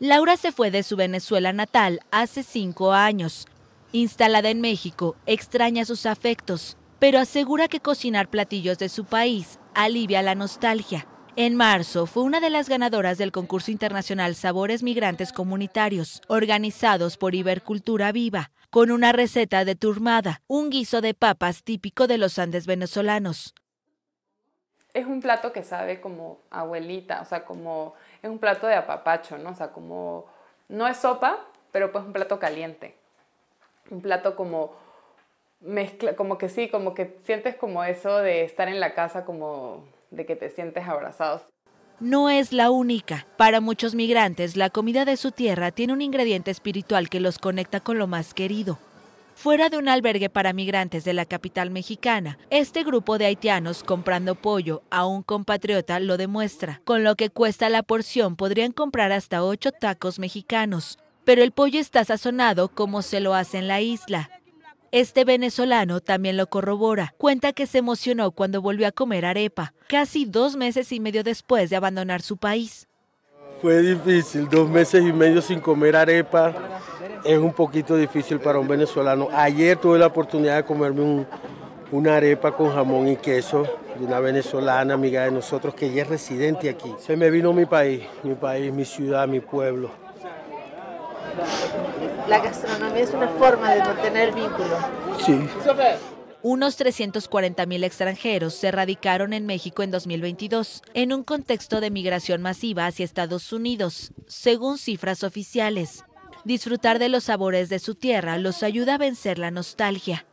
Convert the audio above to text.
Laura se fue de su Venezuela natal hace cinco años. Instalada en México, extraña sus afectos, pero asegura que cocinar platillos de su país alivia la nostalgia. En marzo fue una de las ganadoras del concurso internacional Sabores Migrantes Comunitarios, organizados por Ibercultura Viva, con una receta de turmada, un guiso de papas típico de los Andes venezolanos es un plato que sabe como abuelita, o sea, como es un plato de apapacho, ¿no? O sea, como no es sopa, pero pues un plato caliente. Un plato como mezcla, como que sí, como que sientes como eso de estar en la casa, como de que te sientes abrazados. No es la única. Para muchos migrantes, la comida de su tierra tiene un ingrediente espiritual que los conecta con lo más querido. Fuera de un albergue para migrantes de la capital mexicana, este grupo de haitianos comprando pollo a un compatriota lo demuestra. Con lo que cuesta la porción podrían comprar hasta ocho tacos mexicanos, pero el pollo está sazonado como se lo hace en la isla. Este venezolano también lo corrobora. Cuenta que se emocionó cuando volvió a comer arepa, casi dos meses y medio después de abandonar su país. Fue difícil, dos meses y medio sin comer arepa es un poquito difícil para un venezolano. Ayer tuve la oportunidad de comerme una arepa con jamón y queso de una venezolana amiga de nosotros que ya es residente aquí. Se me vino mi país, mi país, mi ciudad, mi pueblo. La gastronomía es una forma de mantener vínculo. Sí. Unos 340.000 extranjeros se radicaron en México en 2022, en un contexto de migración masiva hacia Estados Unidos, según cifras oficiales. Disfrutar de los sabores de su tierra los ayuda a vencer la nostalgia.